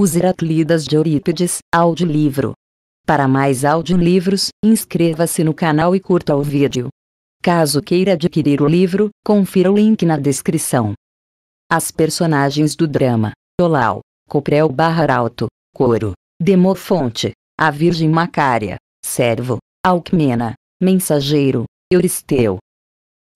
Os Heraclidas de Eurípides, audiolivro. Para mais audiolivros, inscreva-se no canal e curta o vídeo. Caso queira adquirir o livro, confira o link na descrição. As personagens do drama: Tolau, Coprel barra Arauto, Coro, Demofonte, a Virgem Macária, Servo, Alcmena, Mensageiro, Euristeu.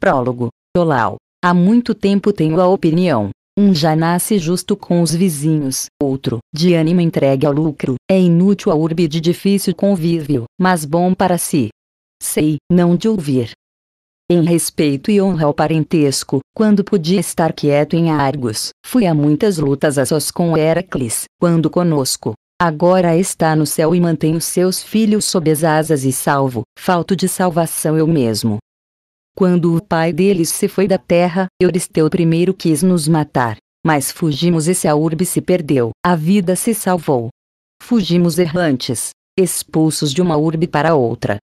Prólogo: Tolau. Há muito tempo tenho a opinião um já nasce justo com os vizinhos, outro, de ânimo entregue ao lucro, é inútil a urbe de difícil convívio, mas bom para si. Sei, não de ouvir. Em respeito e honra ao parentesco, quando podia estar quieto em Argos, fui a muitas lutas a sós com Heracles, quando conosco. Agora está no céu e mantém os seus filhos sob as asas e salvo, falto de salvação eu mesmo, quando o pai deles se foi da terra, Euristeu primeiro quis nos matar, mas fugimos e se a urbe se perdeu, a vida se salvou. Fugimos errantes, expulsos de uma urbe para outra.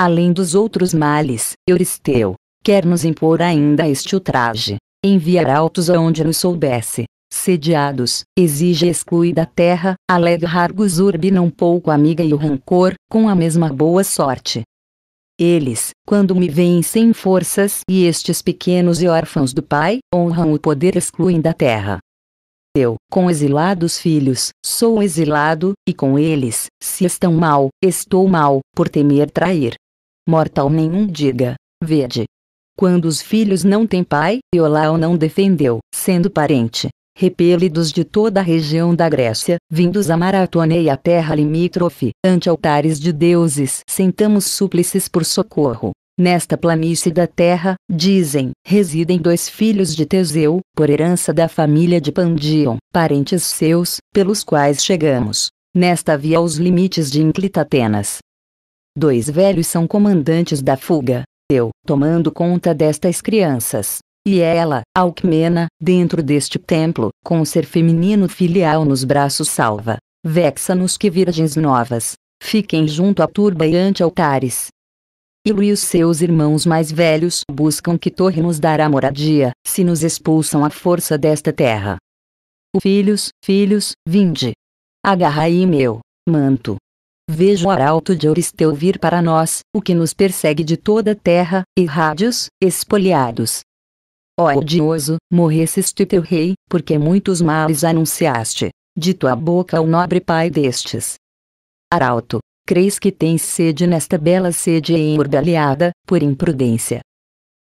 Além dos outros males, Euristeu, quer nos impor ainda este ultraje, enviar altos aonde nos soubesse, sediados, exige e exclui da terra, alegre Argus urbe não pouco amiga e o rancor, com a mesma boa sorte, eles, quando me veem sem forças e estes pequenos e órfãos do Pai, honram o poder excluem da terra. Eu, com exilados filhos, sou exilado, e com eles, se estão mal, estou mal, por temer trair. Mortal nenhum diga, vede. Quando os filhos não têm pai, Eolau não defendeu, sendo parente repelidos de toda a região da Grécia, vindos a Maratona e a terra limítrofe, ante altares de deuses, sentamos súplices por socorro. Nesta planície da terra, dizem, residem dois filhos de Teseu, por herança da família de Pandion, parentes seus, pelos quais chegamos. Nesta via aos limites de Inclita Atenas. Dois velhos são comandantes da fuga. Eu, tomando conta destas crianças, e ela, Alcmena, dentro deste templo, com o ser feminino filial nos braços salva. Vexa-nos que virgens novas, fiquem junto à turba e ante altares. Ilu e os seus irmãos mais velhos buscam que torre nos dará moradia, se nos expulsam à força desta terra. O filhos, filhos, vinde. Agarrai meu manto. Vejo o arauto de Oristeu vir para nós, o que nos persegue de toda a terra, e rádios, espoliados, Ó odioso, morreste teu rei, porque muitos males anunciaste, de tua boca o nobre pai destes. Arauto, creis que tens sede nesta bela sede embordaleada, por imprudência.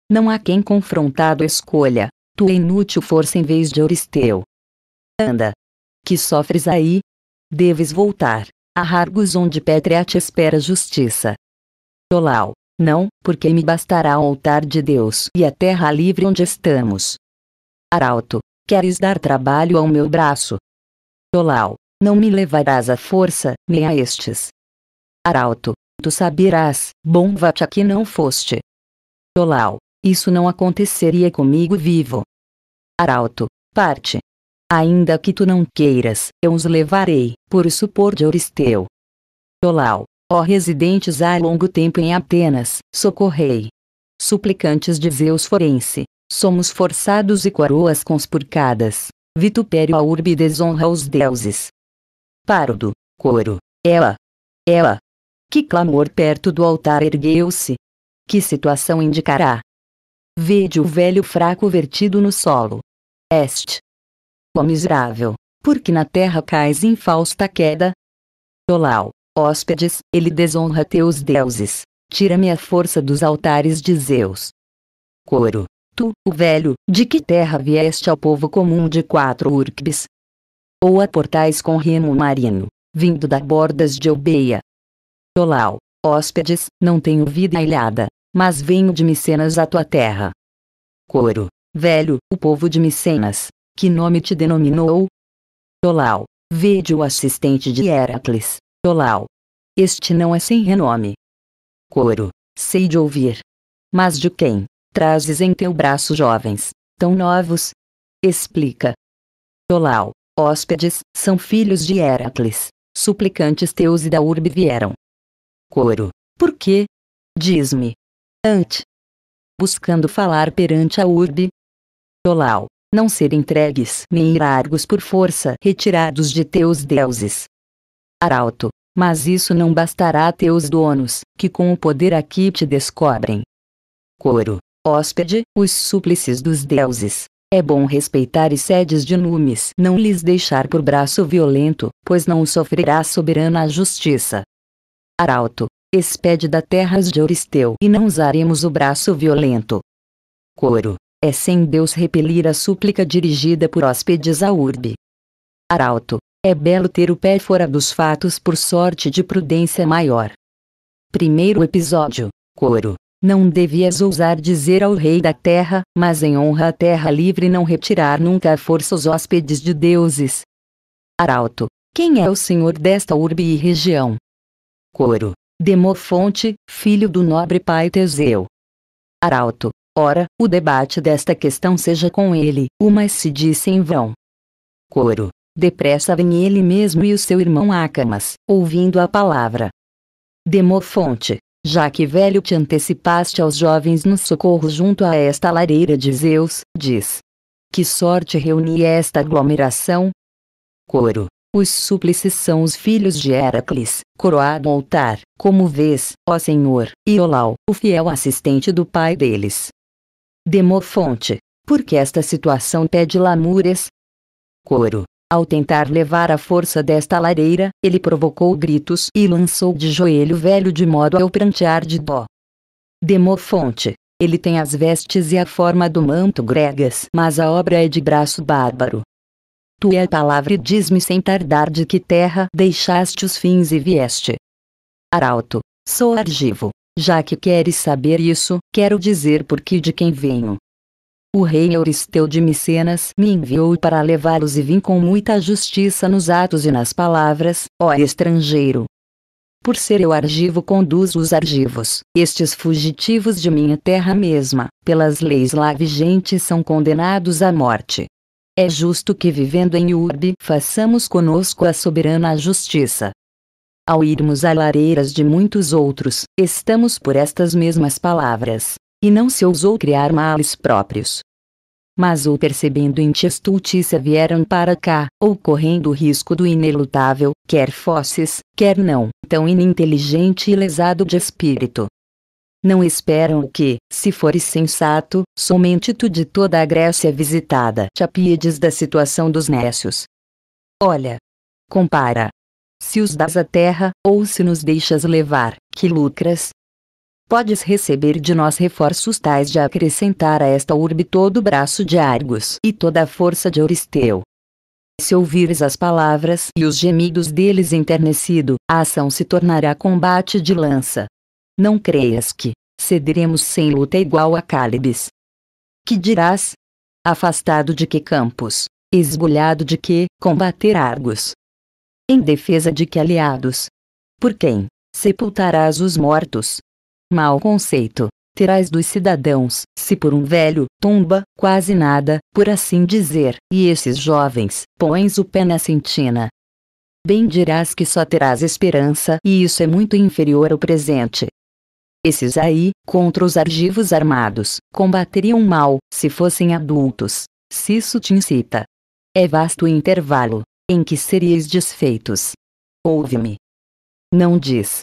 Não há quem confrontado escolha, tua inútil força em vez de Oristeu. Anda. Que sofres aí? Deves voltar, a Argos onde Pétrea te espera justiça. Tolau. Não, porque me bastará o altar de Deus e a terra livre onde estamos. Arauto, queres dar trabalho ao meu braço? Tolau, não me levarás à força, nem a estes. Arauto, tu saberás, bom vate que não foste. Tolau, isso não aconteceria comigo vivo. Arauto, parte. Ainda que tu não queiras, eu os levarei, por supor de Oristeu. Tolau, Ó residentes há longo tempo em Atenas, socorrei. Suplicantes de Zeus forense, somos forçados e coroas conspurcadas. Vitupério a urbe desonra os deuses. Pardo, coro, ela, ela. Que clamor perto do altar ergueu-se. Que situação indicará? Vede o velho fraco vertido no solo. Este. Ó miserável, porque na terra cais em fausta queda. Olau. Hóspedes, ele desonra teus deuses. Tira-me a força dos altares de Zeus. Coro. Tu, o velho, de que terra vieste ao povo comum de quatro urbes? Ou a portais com remo marino, vindo da bordas de Obeia? Tolau, hóspedes, não tenho vida ilhada, mas venho de Micenas à tua terra. Coro, velho, o povo de Micenas, que nome te denominou? Tolau, vede o assistente de Heracles, Tolau. Este não é sem renome. Coro, sei de ouvir. Mas de quem, trazes em teu braço jovens, tão novos? Explica. Tolau, hóspedes, são filhos de Heracles, suplicantes teus e da urbe vieram. Coro, por quê? Diz-me. Ante. Buscando falar perante a urbe. Tolau, não ser entregues, nem irargos por força, retirados de teus deuses, arauto, mas isso não bastará a teus donos, que com o poder aqui te descobrem. Coro, hóspede, os súplices dos deuses. É bom respeitar e sedes de numes, não lhes deixar por braço violento, pois não sofrerá soberana a justiça. Arauto, expede da terras de Oristeu e não usaremos o braço violento. Coro, é sem Deus repelir a súplica dirigida por hóspedes à urbe. Arauto, é belo ter o pé fora dos fatos por sorte de prudência maior. Primeiro episódio: Coro. Não devias ousar dizer ao rei da terra, mas em honra à terra livre não retirar nunca a força os hóspedes de deuses. Arauto. Quem é o senhor desta urbe e região? Coro. Demofonte, filho do nobre pai Teseu. Arauto. Ora, o debate desta questão seja com ele, o mais se disse em vão. Coro. Depressa vem ele mesmo e o seu irmão Acamas, ouvindo a palavra. Demofonte, já que velho te antecipaste aos jovens no socorro junto a esta lareira de Zeus, diz. Que sorte reuni esta aglomeração? Coro. Os súplices são os filhos de Heracles, coroado altar, como vês, ó Senhor, e Olau, o fiel assistente do pai deles. Demofonte, porque esta situação pede lamúrias? Coro, ao tentar levar a força desta lareira, ele provocou gritos e lançou de joelho velho de modo a o prantear de dó. Demofonte. Ele tem as vestes e a forma do manto gregas, mas a obra é de braço bárbaro. Tu é a palavra e diz-me sem tardar de que terra deixaste os fins e vieste. Arauto, sou argivo. Já que queres saber isso, quero dizer por que de quem venho. O rei Euristeu de Micenas me enviou para levá-los e vim com muita justiça nos atos e nas palavras, ó estrangeiro. Por ser eu argivo conduzo os argivos, estes fugitivos de minha terra mesma, pelas leis lá vigentes são condenados à morte. É justo que vivendo em Urbe façamos conosco a soberana justiça. Ao irmos a lareiras de muitos outros, estamos por estas mesmas palavras, e não se ousou criar males próprios. Mas ou percebendo em estultícia vieram para cá, ou correndo o risco do inelutável, quer fosses, quer não, tão ininteligente e lesado de espírito. Não esperam que, se fores sensato, somente tu de toda a Grécia visitada te apiedes da situação dos nécios. Olha! Compara! Se os dás à terra, ou se nos deixas levar, que lucras, podes receber de nós reforços tais de acrescentar a esta urbe todo o braço de Argos e toda a força de Oristeu. Se ouvires as palavras e os gemidos deles enternecido, a ação se tornará combate de lança. Não creias que cederemos sem luta igual a Cálibes. Que dirás? Afastado de que campos? Esbulhado de que combater Argos? Em defesa de que aliados? Por quem sepultarás os mortos? Mal conceito. Terás dos cidadãos, se por um velho, tumba quase nada, por assim dizer, e esses jovens, pões o pé na sentina. Bem dirás que só terás esperança e isso é muito inferior ao presente. Esses aí, contra os argivos armados, combateriam mal, se fossem adultos, se isso te incita. É vasto o intervalo, em que seríeis desfeitos. Ouve-me. Não diz.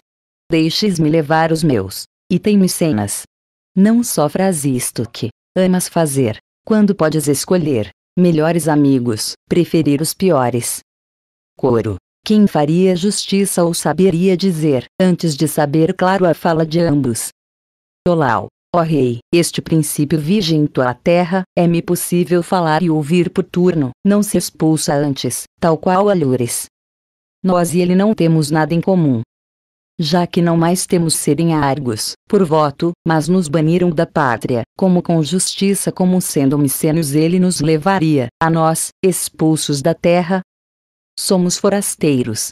Deixes-me levar os meus, e teimicenas. Não sofras isto que amas fazer, quando podes escolher melhores amigos, preferir os piores. Coro. Quem faria justiça ou saberia dizer, antes de saber claro a fala de ambos? Olau, ó rei, este princípio vige em tua terra, é-me possível falar e ouvir por turno, não se expulsa antes, tal qual Alures. Nós e ele não temos nada em comum, já que não mais temos serem argos, por voto, mas nos baniram da pátria, como com justiça como sendo micênios ele nos levaria, a nós, expulsos da terra? Somos forasteiros.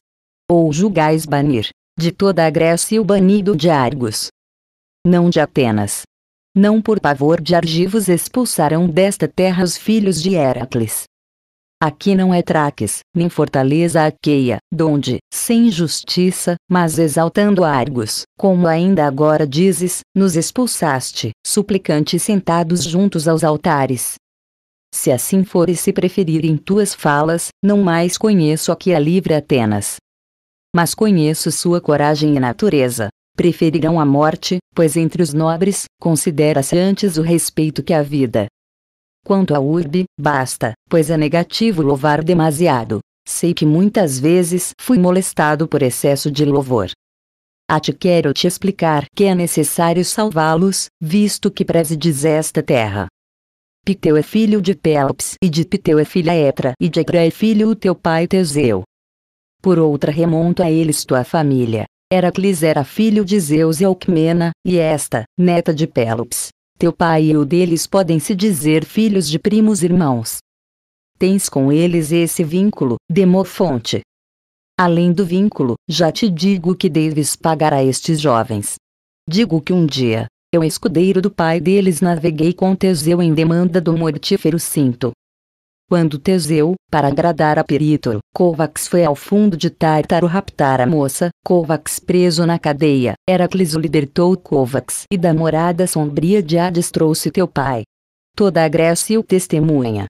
Ou julgais banir, de toda a Grécia o banido de Argos. Não de Atenas. Não por pavor de Argivos expulsaram desta terra os filhos de Heracles, Aqui não é Traques, nem fortaleza aqueia, donde, sem justiça, mas exaltando Argos, como ainda agora dizes, nos expulsaste, suplicantes sentados juntos aos altares. Se assim for e se preferirem tuas falas, não mais conheço aqui a livre Atenas. Mas conheço sua coragem e natureza. Preferirão a morte, pois entre os nobres, considera-se antes o respeito que a vida. Quanto à urbe, basta, pois é negativo louvar demasiado. Sei que muitas vezes fui molestado por excesso de louvor. A ah, ti quero te explicar que é necessário salvá-los, visto que presides esta terra. Piteu é filho de Pelops e de Piteu é filha Etra e de Etra é filho o teu pai Teseu. Por outra remonto a eles tua família. Heracles era filho de Zeus e Alcmena, e esta, neta de Pelops. Teu pai e o deles podem se dizer filhos de primos irmãos. Tens com eles esse vínculo, Demofonte. Além do vínculo, já te digo que deves pagar a estes jovens. Digo que um dia, eu escudeiro do pai deles naveguei com Teseu em demanda do mortífero cinto, quando Teseu, para agradar a Perítoro, Kovacs foi ao fundo de Tártaro raptar a moça, Kovacs preso na cadeia, Heracles o libertou Kovacs e da morada sombria de Hades trouxe teu pai. Toda a Grécia o testemunha.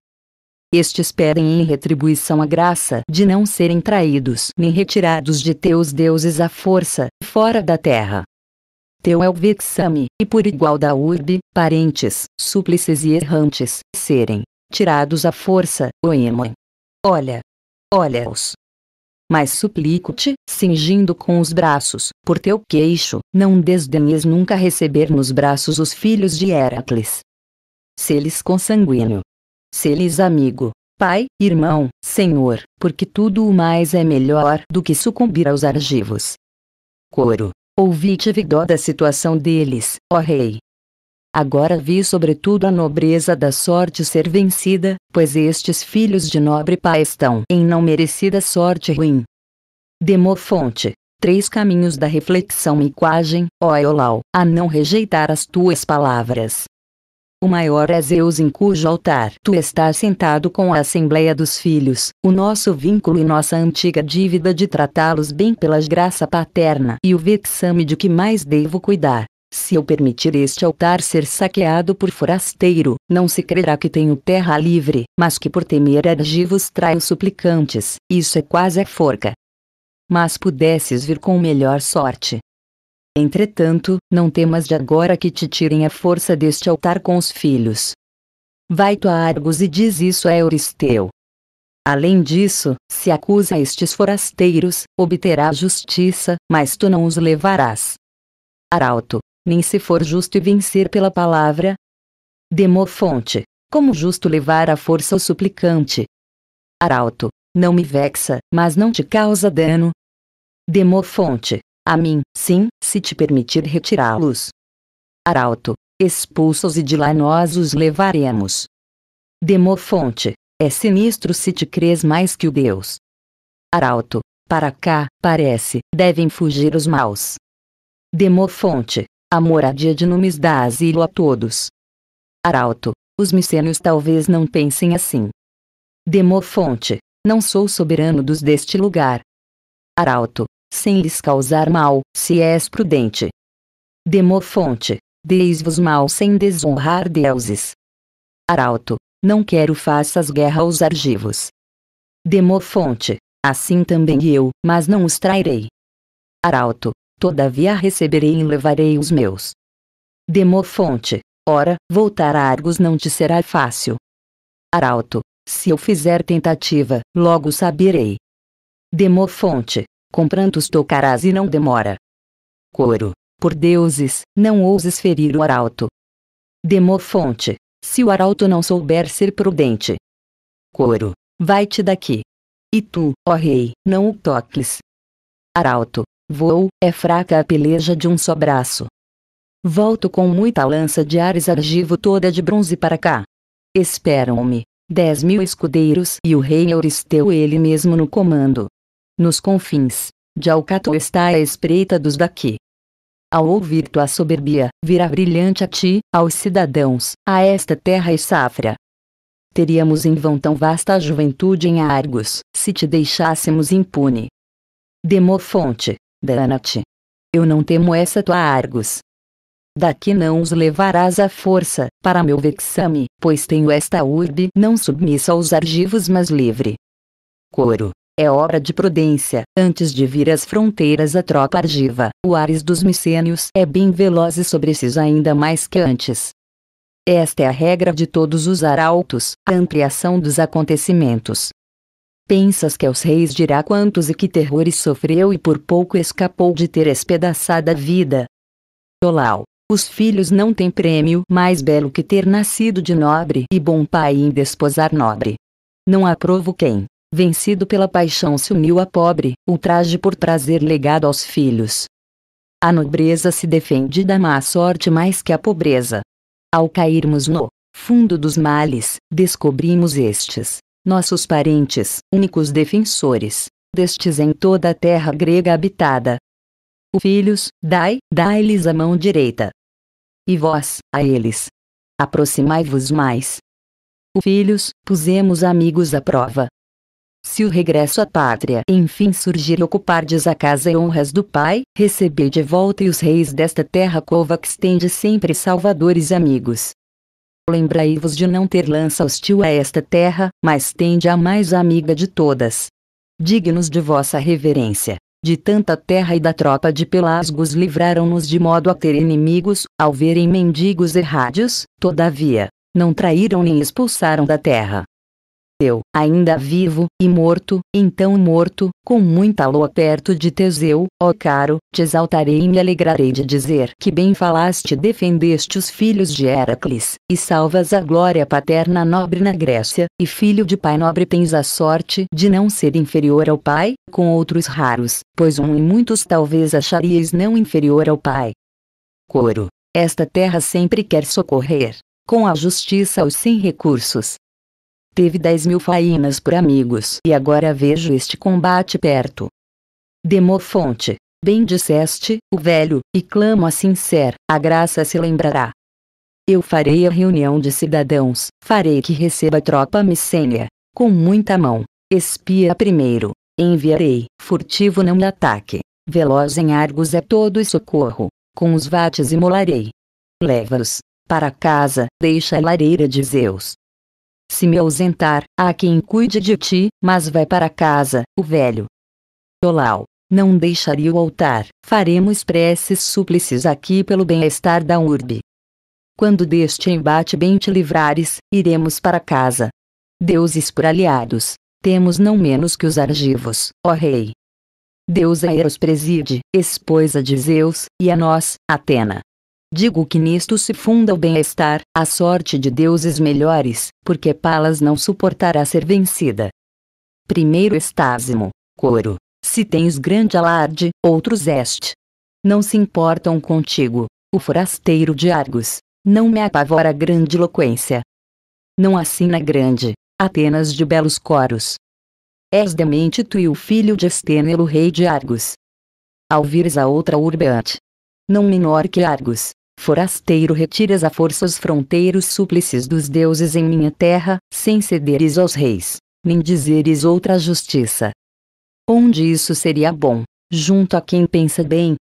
Estes pedem em retribuição a graça de não serem traídos nem retirados de teus deuses à força, fora da terra teu é o vexame, e por igual da urbe, parentes, súplices e errantes, serem, tirados à força, ó Olha! Olha-os! Mas suplico-te, cingindo com os braços, por teu queixo, não desdenhes nunca receber nos braços os filhos de Heracles. Se lhes consanguíneo. Se lhes amigo, pai, irmão, senhor, porque tudo o mais é melhor do que sucumbir aos argivos. Coro. Ouvi-te vidó da situação deles, ó rei, Agora vi sobretudo a nobreza da sorte ser vencida, pois estes filhos de nobre pai estão em não merecida sorte ruim. Demofonte. Três caminhos da reflexão e quagem, ó Eolau, a não rejeitar as tuas palavras. O maior é Zeus em cujo altar tu estás sentado com a Assembleia dos Filhos, o nosso vínculo e nossa antiga dívida de tratá-los bem pelas graça paterna e o vexame de que mais devo cuidar, se eu permitir este altar ser saqueado por forasteiro, não se crerá que tenho terra livre, mas que por temer argivos traio suplicantes, isso é quase a forca. Mas pudesses vir com melhor sorte. Entretanto, não temas de agora que te tirem a força deste altar com os filhos. Vai tu a Argos e diz isso a Euristeu. Além disso, se acusa estes forasteiros, obterá justiça, mas tu não os levarás. Arauto nem se for justo e vencer pela palavra. Demofonte, como justo levar à força o suplicante. Arauto, não me vexa, mas não te causa dano. Demofonte, a mim, sim, se te permitir retirá-los. Arauto, expulsos e de lá nós os levaremos. Demofonte, é sinistro se te crês mais que o Deus. Arauto, para cá, parece, devem fugir os maus. Demofonte, a moradia de Numes dá asilo a todos. Arauto, os micênios talvez não pensem assim. Demofonte, não sou soberano dos deste lugar. Arauto, sem lhes causar mal, se és prudente. Demofonte, deis-vos mal sem desonrar deuses. Arauto, não quero faças guerra aos argivos. Demofonte, assim também eu, mas não os trairei. Arauto, todavia receberei e levarei os meus. Demofonte, ora, voltar a Argos não te será fácil. Arauto, se eu fizer tentativa, logo saberei. Demofonte, com prantos tocarás e não demora. Coro, por deuses, não ouses ferir o arauto. Demofonte, se o arauto não souber ser prudente. Coro, vai-te daqui. E tu, ó rei, não o toques. Arauto, Vou, é fraca a peleja de um só braço. Volto com muita lança de ares argivo toda de bronze para cá. Esperam-me, dez mil escudeiros e o rei Euristeu ele mesmo no comando. Nos confins, de Alcato está a espreita dos daqui. Ao ouvir tua soberbia, virá brilhante a ti, aos cidadãos, a esta terra e safra. Teríamos em vão tão vasta a juventude em Argos, se te deixássemos impune. Demofonte, Dana-te. Eu não temo essa tua Argos. Daqui não os levarás à força, para meu vexame, pois tenho esta urbe não submissa aos argivos mas livre. Coro. É obra de prudência, antes de vir às fronteiras a tropa argiva, o ares dos micênios é bem veloz e sobre esses ainda mais que antes. Esta é a regra de todos os arautos, a ampliação dos acontecimentos, Pensas que aos reis dirá quantos e que terrores sofreu e por pouco escapou de ter espedaçada a vida. Tolau, os filhos não têm prêmio mais belo que ter nascido de nobre e bom pai em desposar nobre. Não aprovo quem, vencido pela paixão se uniu a pobre, ultraje por trazer legado aos filhos. A nobreza se defende da má sorte mais que a pobreza. Ao cairmos no fundo dos males, descobrimos estes nossos parentes, únicos defensores destes em toda a terra grega habitada. O filhos, dai, dai-lhes a mão direita. E vós, a eles. Aproximai-vos mais. O filhos, pusemos amigos à prova. Se o regresso à pátria enfim surgir e ocupardes a casa e honras do pai, recebei de volta e os reis desta terra cova que estende sempre salvadores amigos. Lembrai-vos de não ter lança hostil a esta terra, mas tende a mais amiga de todas. Dignos de vossa reverência. De tanta terra e da tropa de Pelasgos livraram-nos de modo a ter inimigos, ao verem mendigos errádios, todavia, não traíram nem expulsaram da terra, Teseu, ainda vivo, e morto, então morto, com muita lua perto de Teseu, ó caro, te exaltarei e me alegrarei de dizer que bem falaste defendeste os filhos de Heracles, e salvas a glória paterna nobre na Grécia, e filho de pai nobre tens a sorte de não ser inferior ao pai, com outros raros, pois um e muitos talvez acharias não inferior ao pai. Coro. Esta terra sempre quer socorrer, com a justiça aos sem recursos, Teve 10 mil faínas por amigos e agora vejo este combate perto. Demofonte, bem disseste, o velho, e clamo a assim ser, a graça se lembrará. Eu farei a reunião de cidadãos, farei que receba a tropa micênia, com muita mão, espia primeiro, enviarei, furtivo não ataque, veloz em Argos é todo e socorro, com os vates imolarei. Leva-os, para casa, deixa a lareira de Zeus, se me ausentar, há quem cuide de ti, mas vai para casa, o velho. Olau, não deixaria o altar, faremos preces súplices aqui pelo bem-estar da urbe. Quando deste embate bem te livrares, iremos para casa. Deuses por aliados, temos não menos que os argivos, ó rei. Deus é a Eros preside, esposa de Zeus, e a nós, Atena. Digo que nisto se funda o bem-estar, a sorte de deuses melhores, porque Palas não suportará ser vencida. Primeiro estásimo, coro. Se tens grande alarde, outros este. Não se importam contigo, o forasteiro de Argos. Não me apavora grande eloquência. Não assina grande, Atenas de belos coros. És demente tu e o filho de Estênelo rei de Argos. Ao vires a outra urbeante, não menor que Argos. Forasteiro retiras a força os fronteiros súplices dos deuses em minha terra, sem cederes aos reis, nem dizeres outra justiça. Onde isso seria bom, junto a quem pensa bem?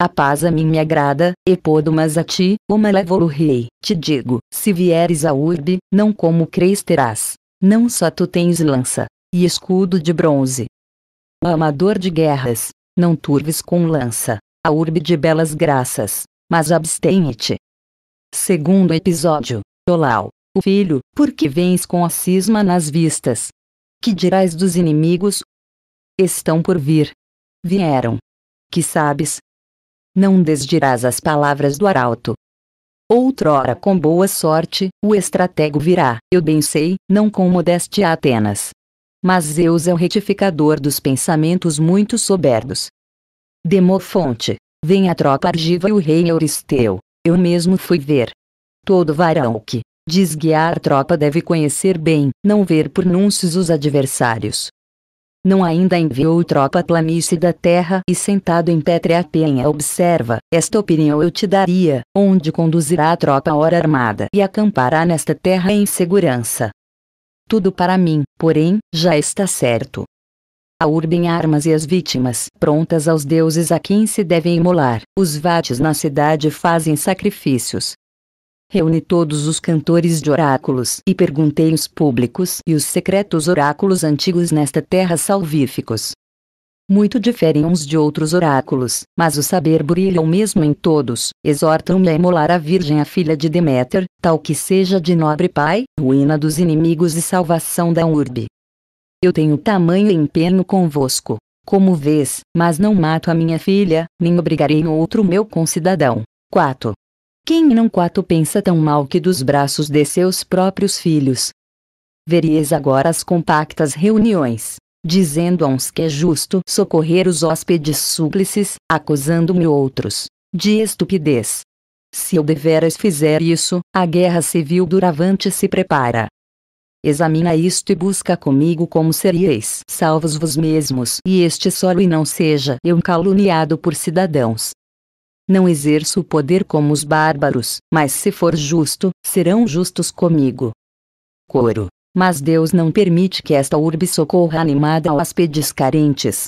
A paz a mim me agrada, Epodo, mas a ti, o malévolo rei, te digo, se vieres a urbe, não como creis terás. Não só tu tens lança, e escudo de bronze. Amador de guerras, não turves com lança, a urbe de belas graças, mas abstém-te. Segundo episódio, Tolau, o filho, por que vens com a cisma nas vistas. Que dirás dos inimigos? Estão por vir. Vieram. Que sabes? Não desdirás as palavras do arauto. Outrora com boa sorte, o estratego virá, eu bem sei, não com modéstia atenas, Mas Zeus é o retificador dos pensamentos muito soberbos, Demofonte, vem a tropa argiva e o rei Euristeu, eu mesmo fui ver. Todo varão que, desguiar tropa deve conhecer bem, não ver por núncios os adversários. Não ainda enviou tropa à planície da terra e sentado em pétrea penha observa, esta opinião eu te daria, onde conduzirá a tropa hora armada e acampará nesta terra em segurança. Tudo para mim, porém, já está certo a em armas e as vítimas prontas aos deuses a quem se devem imolar. Os vates na cidade fazem sacrifícios. Reuni todos os cantores de oráculos e perguntei os públicos e os secretos oráculos antigos nesta terra salvíficos. Muito diferem uns de outros oráculos, mas o saber brilha o mesmo em todos. Exortam-me a imolar a Virgem, a filha de Deméter, tal que seja de nobre pai, ruína dos inimigos e salvação da urbe. Eu tenho tamanho empenho convosco. Como vês, mas não mato a minha filha, nem obrigarei outro meu concidadão. 4. Quem não quatro pensa tão mal que dos braços de seus próprios filhos? Veries agora as compactas reuniões, dizendo a uns que é justo socorrer os hóspedes súplices, acusando-me outros de estupidez. Se eu deveras fizer isso, a guerra civil duravante se prepara. Examina isto e busca comigo como seríeis salvos vos mesmos e este solo e não seja eu caluniado por cidadãos. Não exerço o poder como os bárbaros, mas se for justo, serão justos comigo. Coro. Mas Deus não permite que esta urbe socorra animada às pedes carentes.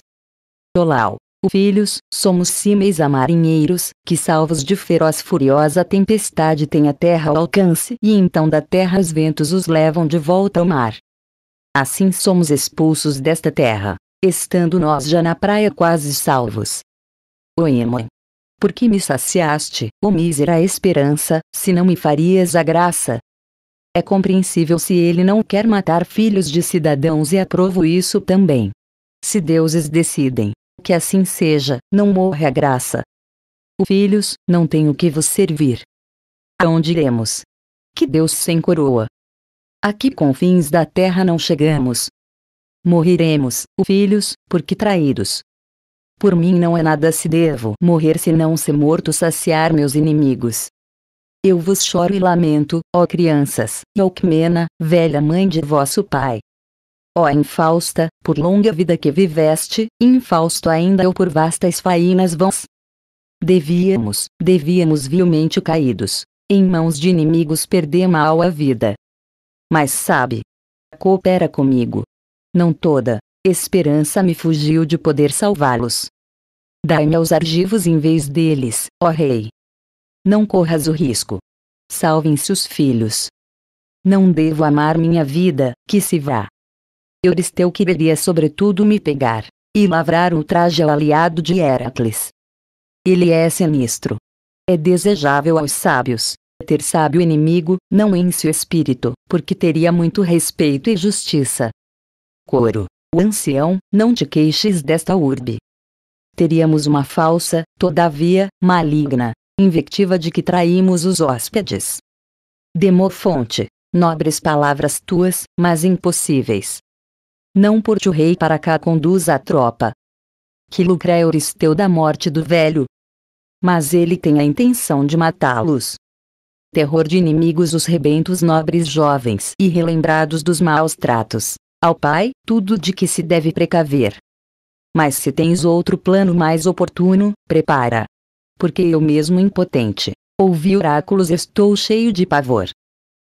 Tolau filhos, somos símeis a marinheiros, que salvos de feroz furiosa tempestade têm a terra ao alcance e então da terra os ventos os levam de volta ao mar. Assim somos expulsos desta terra, estando nós já na praia quase salvos. Por Porque me saciaste, o mísera esperança, se não me farias a graça? É compreensível se ele não quer matar filhos de cidadãos e aprovo isso também. Se deuses decidem, que assim seja, não morre a graça. O filhos, não tenho o que vos servir. Aonde iremos? Que Deus sem coroa. Aqui confins da terra não chegamos. Morreremos, o filhos, porque traídos. Por mim não é nada se devo morrer se não ser morto saciar meus inimigos. Eu vos choro e lamento, ó crianças, e Alcmena, velha mãe de vosso pai. Ó infausta, por longa vida que viveste, infausto ainda ou por vastas fainas vãs. Devíamos, devíamos vilmente caídos, em mãos de inimigos perder mal a vida. Mas sabe, coopera comigo. Não toda, esperança me fugiu de poder salvá-los. Dai-me aos argivos em vez deles, ó rei. Não corras o risco. Salvem-se os filhos. Não devo amar minha vida, que se vá. Euristeu quereria sobretudo me pegar, e lavrar o traje ao aliado de Heracles. Ele é sinistro. É desejável aos sábios, é ter sábio inimigo, não em seu espírito, porque teria muito respeito e justiça. Coro, o ancião, não te queixes desta urbe. Teríamos uma falsa, todavia, maligna, invectiva de que traímos os hóspedes. Demofonte, nobres palavras tuas, mas impossíveis, não porte o rei para cá conduz a tropa. Que lucra é Euristeu da morte do velho? Mas ele tem a intenção de matá-los. Terror de inimigos os rebentos nobres jovens e relembrados dos maus tratos. Ao pai, tudo de que se deve precaver. Mas se tens outro plano mais oportuno, prepara. Porque eu mesmo impotente, ouvi oráculos estou cheio de pavor.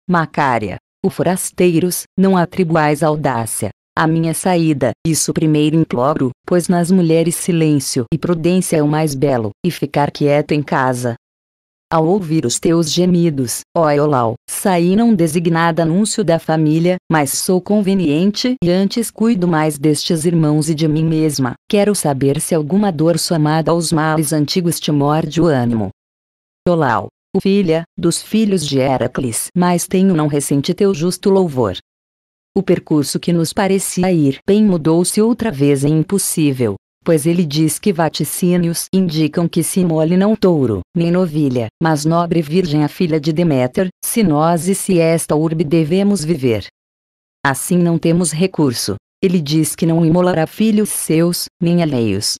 Macária, o forasteiros, não atribuais audácia, a minha saída. Isso primeiro imploro, pois nas mulheres silêncio e prudência é o mais belo, e ficar quieto em casa. Ao ouvir os teus gemidos, ó Eolau, saí não designado anúncio da família, mas sou conveniente e antes cuido mais destes irmãos e de mim mesma. Quero saber se alguma dor somada aos males antigos te morde o ânimo. Eolau, filha, dos filhos de Heracles, mas tenho não recente teu justo louvor. O percurso que nos parecia ir bem mudou-se outra vez em impossível, pois ele diz que vaticínios indicam que se imole não touro, nem novilha, mas nobre virgem a filha de Deméter, se nós e se esta urbe devemos viver. Assim não temos recurso. Ele diz que não imolará filhos seus, nem alheios,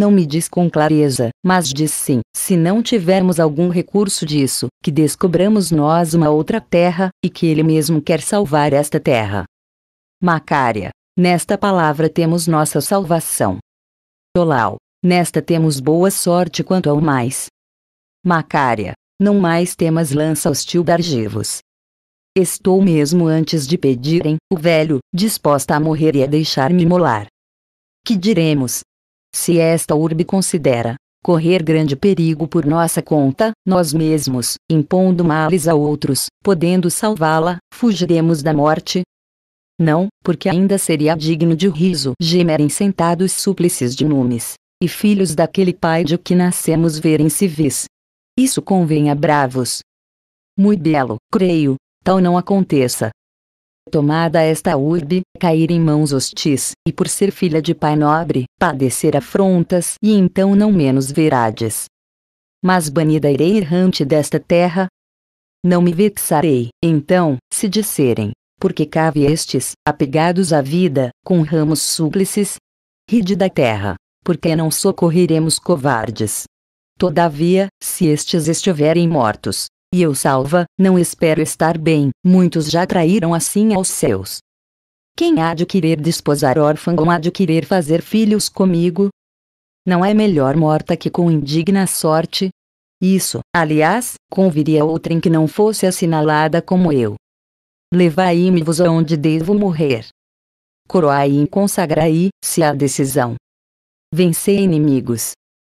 não me diz com clareza, mas diz sim, se não tivermos algum recurso disso, que descobramos nós uma outra terra, e que ele mesmo quer salvar esta terra. Macária, nesta palavra temos nossa salvação. Tolau, nesta temos boa sorte quanto ao mais. Macária, não mais temas lança hostil argivos. Estou mesmo antes de pedirem, o velho, disposta a morrer e a deixar-me molar. Que diremos, se esta urbe considera correr grande perigo por nossa conta, nós mesmos, impondo males a outros, podendo salvá-la, fugiremos da morte? Não, porque ainda seria digno de riso gemerem sentados súplices de numes, e filhos daquele pai de que nascemos verem civis. Isso convém a bravos. Muito belo, creio, tal não aconteça tomada esta urbe, cair em mãos hostis, e por ser filha de pai nobre, padecer afrontas e então não menos virades. Mas banida irei errante desta terra? Não me vexarei, então, se disserem, porque cave estes, apegados à vida, com ramos súplices? Ride da terra, porque não socorreremos covardes. Todavia, se estes estiverem mortos, e eu salva, não espero estar bem, muitos já traíram assim aos seus. Quem há de querer desposar órfã ou há de querer fazer filhos comigo? Não é melhor morta que com indigna sorte? Isso, aliás, conviria em que não fosse assinalada como eu. Levai-me-vos aonde devo morrer. Coroai e consagrai, se a decisão. Vencei inimigos.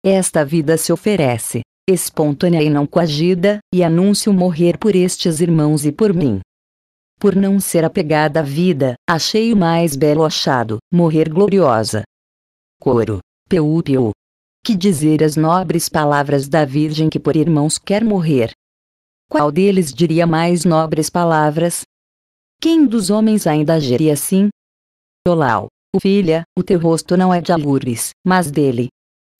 Esta vida se oferece espontânea e não coagida, e anuncio morrer por estes irmãos e por mim. Por não ser apegada à vida, achei o mais belo achado, morrer gloriosa. Coro. Peu, Que dizer as nobres palavras da Virgem que por irmãos quer morrer? Qual deles diria mais nobres palavras? Quem dos homens ainda agiria assim? Olau, o filha, o teu rosto não é de alures, mas dele.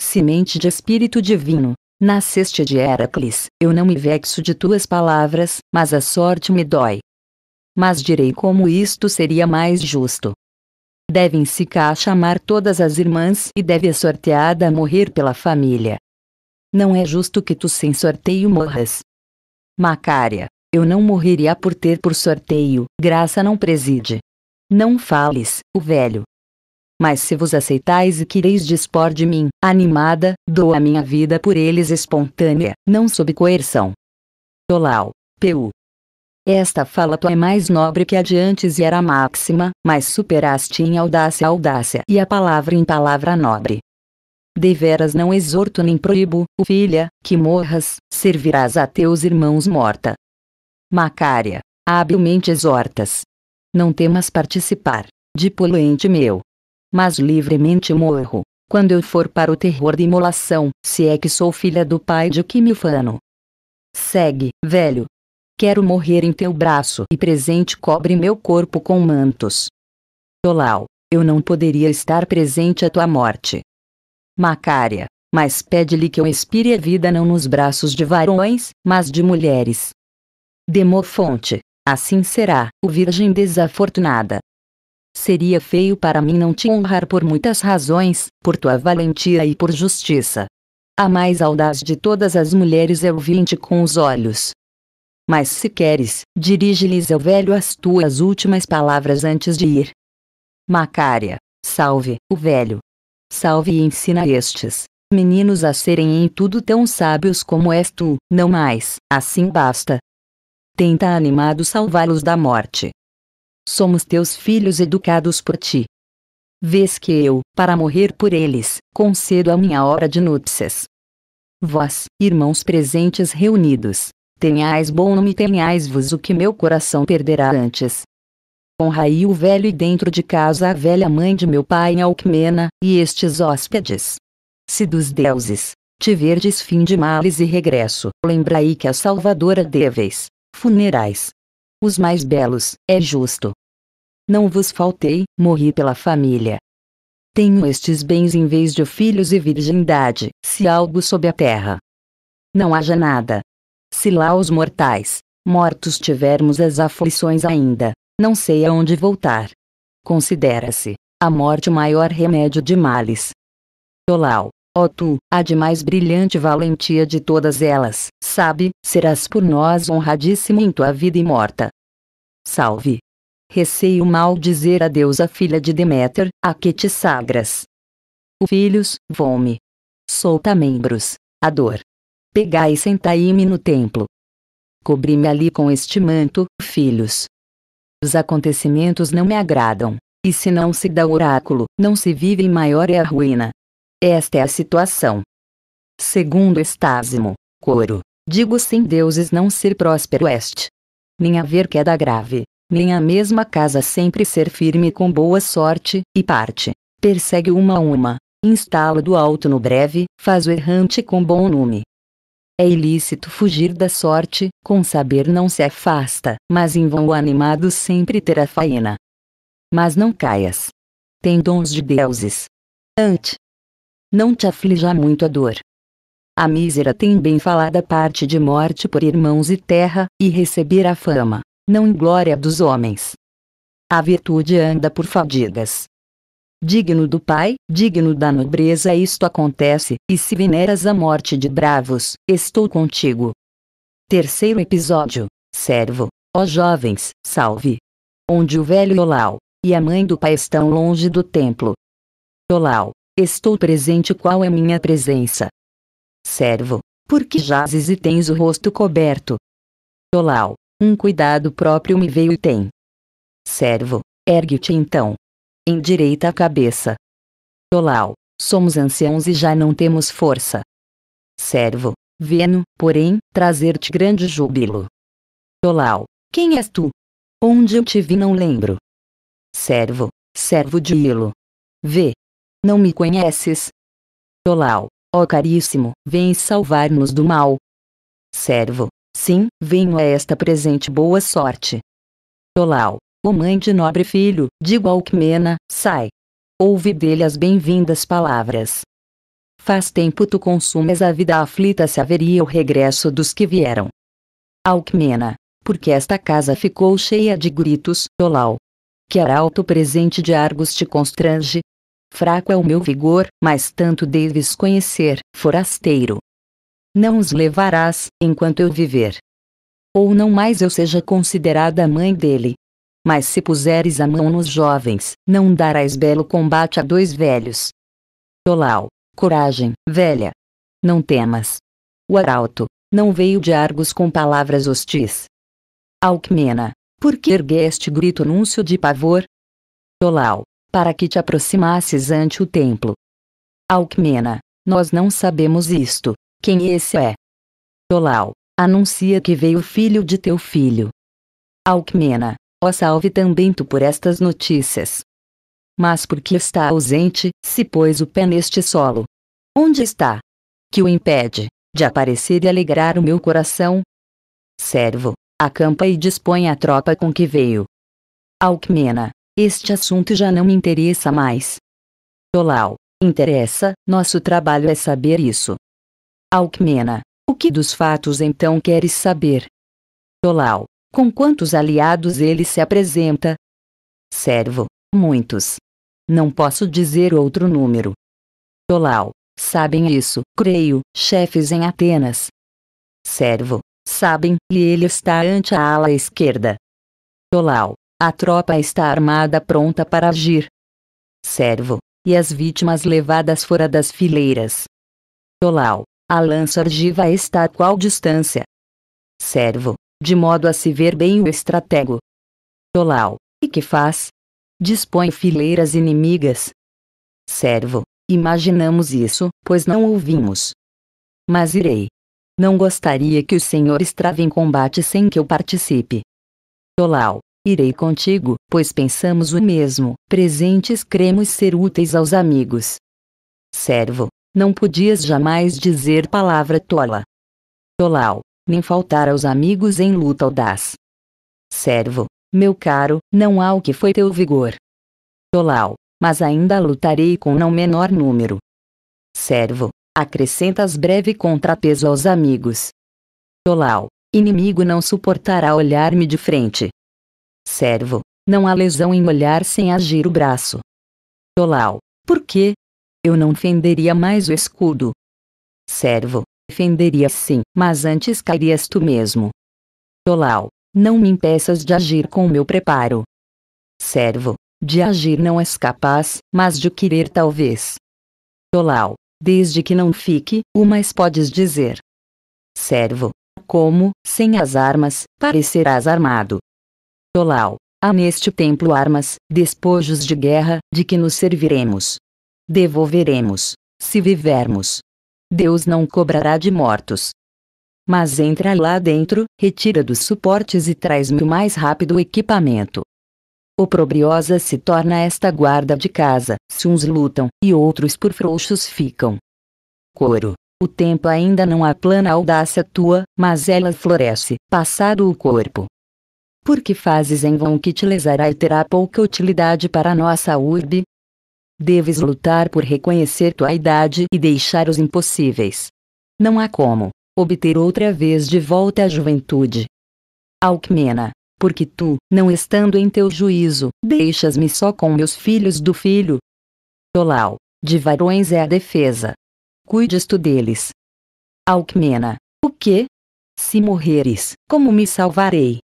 Semente de espírito divino, Nasceste de Heracles, eu não me vexo de tuas palavras, mas a sorte me dói. Mas direi como isto seria mais justo. Devem-se cá chamar todas as irmãs e deve a sorteada morrer pela família. Não é justo que tu sem sorteio morras. Macária, eu não morreria por ter por sorteio, graça não preside. Não fales, o velho, mas se vos aceitais e quereis dispor de mim, animada, dou a minha vida por eles espontânea, não sob coerção. Olau, P.U. Esta fala tua é mais nobre que a de antes e era máxima, mas superaste em audácia a audácia e a palavra em palavra nobre. Deveras não exorto nem proíbo, o filha, que morras, servirás a teus irmãos morta. Macária, habilmente exortas. Não temas participar, de poluente meu, mas livremente morro, quando eu for para o terror de imolação, se é que sou filha do pai de que me ufano. Segue, velho. Quero morrer em teu braço e presente cobre meu corpo com mantos. Tolau, eu não poderia estar presente à tua morte. Macária, mas pede-lhe que eu expire a vida não nos braços de varões, mas de mulheres. Demofonte, assim será, o virgem desafortunada. Seria feio para mim não te honrar por muitas razões, por tua valentia e por justiça. A mais audaz de todas as mulheres eu é vi-te com os olhos. Mas se queres, dirige-lhes ao velho as tuas últimas palavras antes de ir. Macária, salve, o velho. Salve e ensina estes meninos a serem em tudo tão sábios como és tu, não mais, assim basta. Tenta animado salvá-los da morte somos teus filhos educados por ti. Vês que eu, para morrer por eles, concedo a minha hora de núpcias. Vós, irmãos presentes reunidos, tenhais bom nome tenhais-vos o que meu coração perderá antes. Honrai o velho e dentro de casa a velha mãe de meu pai em Alcmena, e estes hóspedes. Se dos deuses, tiverdes fim de males e regresso, lembrai que a salvadora deveis, funerais. Os mais belos, é justo, não vos faltei, morri pela família. Tenho estes bens em vez de filhos e virgindade, se algo sob a terra. Não haja nada. Se lá os mortais, mortos tivermos as aflições ainda, não sei aonde voltar. Considera-se a morte o maior remédio de males. Olau, ó tu, a de mais brilhante valentia de todas elas, sabe, serás por nós honradíssimo em tua vida e morta. Salve, receio mal dizer adeus à filha de Deméter, a que te sagras. O filhos, vome. Solta membros, a dor. Pegai e sentai-me no templo. Cobri-me ali com este manto, filhos. Os acontecimentos não me agradam, e se não se dá oráculo, não se vive em maior é a ruína. Esta é a situação. Segundo Estásimo, coro, digo sem deuses não ser próspero este. Nem haver queda grave nem a mesma casa sempre ser firme com boa sorte, e parte. Persegue uma a uma, instala do alto no breve, faz o errante com bom nome. É ilícito fugir da sorte, com saber não se afasta, mas em vão o animado sempre terá faena. Mas não caias. Tem dons de deuses. Ante. Não te aflija muito a dor. A mísera tem bem falada parte de morte por irmãos e terra, e receber a fama não em glória dos homens. A virtude anda por fadigas. Digno do pai, digno da nobreza isto acontece, e se veneras a morte de bravos, estou contigo. Terceiro episódio. Servo, ó jovens, salve. Onde o velho Olau e a mãe do pai estão longe do templo. Olau, estou presente qual é minha presença? Servo, por que jazes e tens o rosto coberto? Olau, um cuidado próprio me veio e tem. Servo, ergue-te então. Endireita a cabeça. Tolau, somos anciãos e já não temos força. Servo, veno, porém, trazer-te grande júbilo. Tolau, quem és tu? Onde eu te vi não lembro. Servo, servo de Ilo. Vê. Não me conheces? Tolau, ó caríssimo, vem salvar-nos do mal. Servo, Sim, venho a esta presente boa sorte. Olau, o mãe de nobre filho, de Gualcmena, sai. Ouve dele as bem-vindas palavras. Faz tempo tu consumes a vida aflita se haveria o regresso dos que vieram. Alcmena, porque esta casa ficou cheia de gritos, Olau. Que arauto presente de Argos te constrange? Fraco é o meu vigor, mas tanto deves conhecer, forasteiro, não os levarás, enquanto eu viver. Ou não mais eu seja considerada a mãe dele. Mas se puseres a mão nos jovens, não darás belo combate a dois velhos. Tolau, coragem, velha. Não temas. O arauto, não veio de Argos com palavras hostis. Alcmena, por que ergueste grito anúncio de pavor? Tolau, para que te aproximasses ante o templo. Alcmena, nós não sabemos isto, quem esse é? Tolau, anuncia que veio o filho de teu filho. Alcmena, ó salve também tu por estas notícias. Mas por que está ausente, se pôs o pé neste solo? Onde está? Que o impede, de aparecer e alegrar o meu coração? Servo, acampa e dispõe a tropa com que veio. Alcmena, este assunto já não me interessa mais. Tolau, interessa, nosso trabalho é saber isso. Alcmena, o que dos fatos então queres saber? Tolau, com quantos aliados ele se apresenta? Servo, muitos. Não posso dizer outro número. Tolau, sabem isso, creio, chefes em Atenas. Servo, sabem, e ele está ante a ala esquerda. Tolau, a tropa está armada pronta para agir. Servo, e as vítimas levadas fora das fileiras. Tolau, a lança argiva está a qual distância? Servo, de modo a se ver bem o estratego. Tolau, e que faz? Dispõe fileiras inimigas. Servo, imaginamos isso, pois não ouvimos. Mas irei. Não gostaria que os senhores travem combate sem que eu participe. Tolau, irei contigo, pois pensamos o mesmo, presentes cremos ser úteis aos amigos. Servo, não podias jamais dizer palavra tola. Tolau, nem faltar aos amigos em luta audaz. Servo, meu caro, não há o que foi teu vigor. Tolau, mas ainda lutarei com não menor número. Servo, acrescentas breve contrapeso aos amigos. Tolau, inimigo não suportará olhar-me de frente. Servo, não há lesão em olhar sem agir o braço. Tolau, por quê? eu não fenderia mais o escudo. Servo, fenderia sim, mas antes cairias tu mesmo. Tolau, não me impeças de agir com meu preparo. Servo, de agir não és capaz, mas de querer talvez. Tolau, desde que não fique, o mais podes dizer. Servo, como, sem as armas, parecerás armado. Tolau, há neste templo armas, despojos de guerra, de que nos serviremos devolveremos, se vivermos. Deus não cobrará de mortos. Mas entra lá dentro, retira dos suportes e traz-me o mais rápido equipamento. Oprobriosa se torna esta guarda de casa, se uns lutam, e outros por frouxos ficam. Coro. O tempo ainda não aplana a audácia tua, mas ela floresce, passado o corpo. Por que fazes em vão que te lesará e terá pouca utilidade para a nossa urbe, Deves lutar por reconhecer tua idade e deixar os impossíveis. Não há como obter outra vez de volta a juventude. Alcmena, porque tu, não estando em teu juízo, deixas-me só com meus filhos do filho. Tolau, de varões é a defesa. Cuides tu deles. Alcmena, o quê? Se morreres, como me salvarei?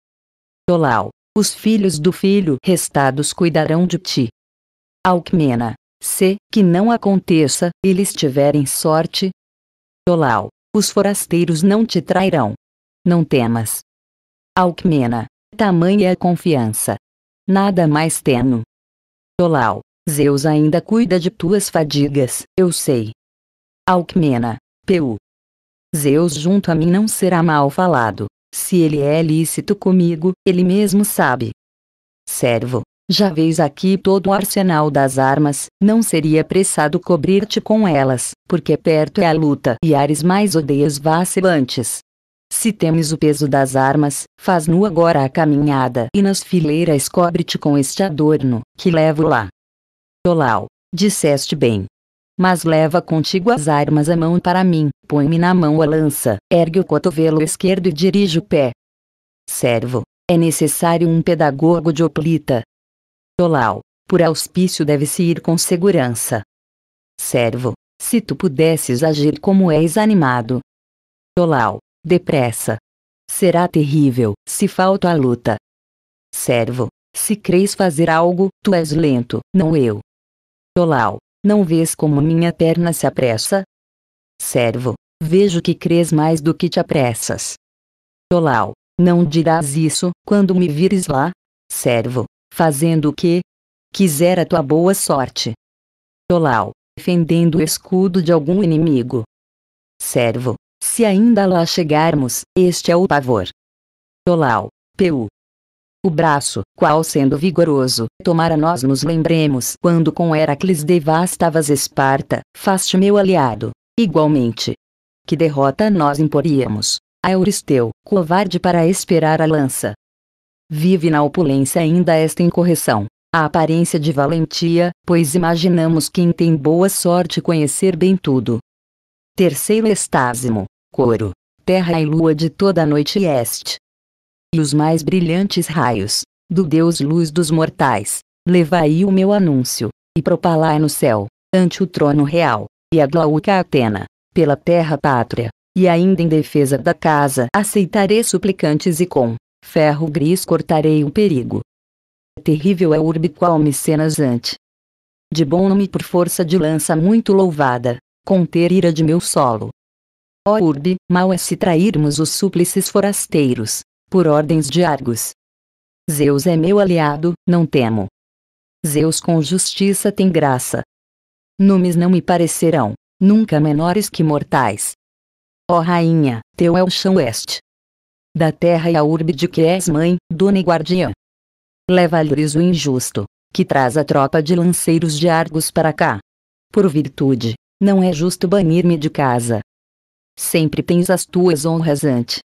Tolau, os filhos do filho restados cuidarão de ti. Alcmena, se, que não aconteça, eles tiverem sorte. Olau, os forasteiros não te trairão. Não temas. Alcmena, tamanha a confiança. Nada mais teno. Olau, Zeus ainda cuida de tuas fadigas, eu sei. Alcmena, Peu. Zeus junto a mim não será mal falado. Se ele é lícito comigo, ele mesmo sabe. Servo, já vês aqui todo o arsenal das armas, não seria apressado cobrir-te com elas, porque perto é a luta e ares mais odeias vacilantes. Se temes o peso das armas, faz-nu agora a caminhada e nas fileiras cobre-te com este adorno, que levo lá. Tolau, disseste bem. Mas leva contigo as armas à mão para mim, põe-me na mão a lança, ergue o cotovelo esquerdo e dirige o pé. Servo, é necessário um pedagogo de oplita, Dolau, por auspício deve-se ir com segurança. Servo, se tu pudesses agir como és animado. Dolau, depressa. Será terrível, se falta a luta. Servo, se creis fazer algo, tu és lento, não eu. Dolau, não vês como minha perna se apressa? Servo, vejo que crês mais do que te apressas. Dolau, não dirás isso, quando me vires lá? Servo, fazendo o que quiser a tua boa sorte. Tolau, fendendo o escudo de algum inimigo. Servo, se ainda lá chegarmos, este é o pavor. Tolau, peu. O braço, qual sendo vigoroso, tomara nós nos lembremos quando com Heracles devastavas Esparta, faste meu aliado, igualmente. Que derrota nós imporíamos, a Euristeu, covarde para esperar a lança, vive na opulência ainda esta incorreção. A aparência de valentia, pois imaginamos quem tem boa sorte conhecer bem tudo. Terceiro estásimo, coro, terra e lua de toda a noite este. E os mais brilhantes raios, do Deus luz dos mortais, levai o meu anúncio, e propalai no céu, ante o trono real, e a glauca Atena, pela terra pátria, e ainda em defesa da casa aceitarei suplicantes e com Ferro gris cortarei o perigo. É terrível é urbe qual me ante. De bom nome por força de lança muito louvada, conter ira de meu solo. Ó urbe, mal é se trairmos os súplices forasteiros, por ordens de Argos. Zeus é meu aliado, não temo. Zeus com justiça tem graça. Numes não me parecerão, nunca menores que mortais. Ó rainha, teu é o chão este da terra e a urbe de que és mãe, dona e guardiã. Leva-lhes o injusto, que traz a tropa de lanceiros de Argos para cá. Por virtude, não é justo banir-me de casa. Sempre tens as tuas honras ante.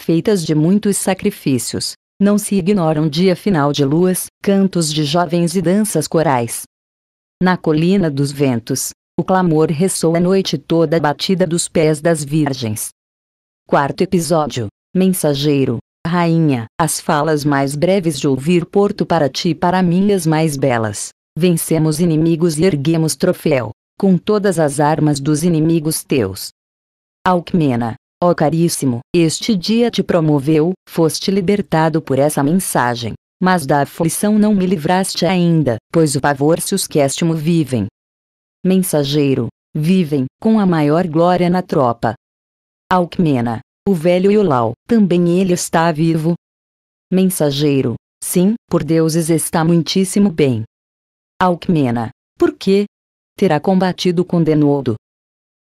Feitas de muitos sacrifícios, não se ignoram dia final de luas, cantos de jovens e danças corais. Na colina dos ventos, o clamor ressoa a noite toda batida dos pés das virgens. Quarto episódio mensageiro, rainha, as falas mais breves de ouvir Porto para ti e para mim as mais belas. Vencemos inimigos e erguemos troféu, com todas as armas dos inimigos teus. Alcmena, ó caríssimo, este dia te promoveu, foste libertado por essa mensagem, mas da aflição não me livraste ainda, pois o pavor se os que estimo vivem. Mensageiro, vivem, com a maior glória na tropa. Alcmena, o velho Iolau, também ele está vivo. Mensageiro, sim, por deuses está muitíssimo bem. Alcmena, por quê? Terá combatido com Denodo.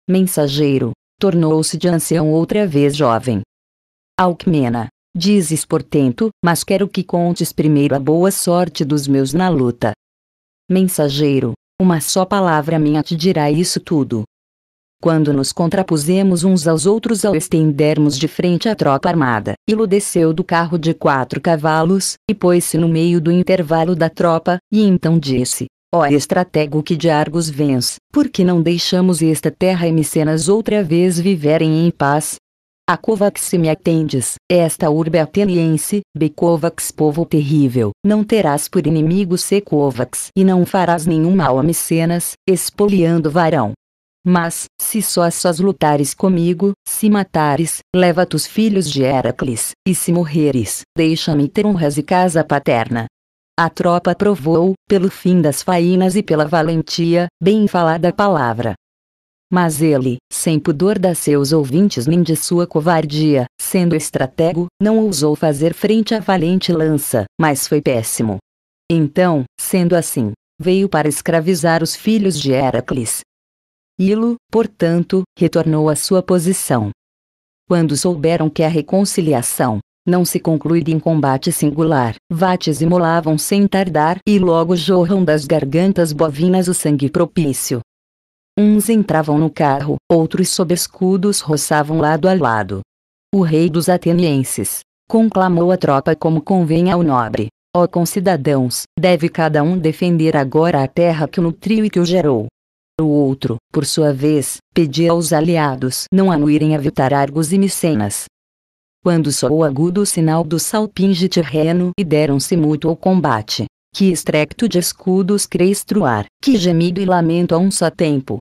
Mensageiro, tornou-se de ancião outra vez jovem. Alcmena, dizes portento, mas quero que contes primeiro a boa sorte dos meus na luta. Mensageiro, uma só palavra minha te dirá isso tudo quando nos contrapusemos uns aos outros ao estendermos de frente a tropa armada. Ilo desceu do carro de quatro cavalos, e pôs-se no meio do intervalo da tropa, e então disse, Ó oh, estratego que de Argos vens, por que não deixamos esta terra e Micenas outra vez viverem em paz? A Covax me atendes, esta urbe ateniense, Becovax povo terrível, não terás por inimigo covax e não farás nenhum mal a Micenas, expoliando varão, mas, se só sós lutares comigo, se matares, leva os filhos de Heracles, e se morreres, deixa-me ter honras e casa paterna. A tropa provou, pelo fim das fainas e pela valentia, bem falada palavra. Mas ele, sem pudor das seus ouvintes nem de sua covardia, sendo estratego, não ousou fazer frente à valente lança, mas foi péssimo. Então, sendo assim, veio para escravizar os filhos de Heracles, Ilo, portanto, retornou à sua posição. Quando souberam que a reconciliação não se conclui em combate singular, vates imolavam sem tardar e logo jorram das gargantas bovinas o sangue propício. Uns entravam no carro, outros sob escudos roçavam lado a lado. O rei dos atenienses conclamou a tropa como convém ao nobre. Ó concidadãos, deve cada um defender agora a terra que o nutriu e que o gerou. O outro, por sua vez, pedia aos aliados não anuírem a vitarargos Argos e Micenas. Quando soou agudo o sinal do salpinge tirreno e deram-se mútuo ao combate. Que estrecto de escudos crestruar, que gemido e lamento a um só tempo.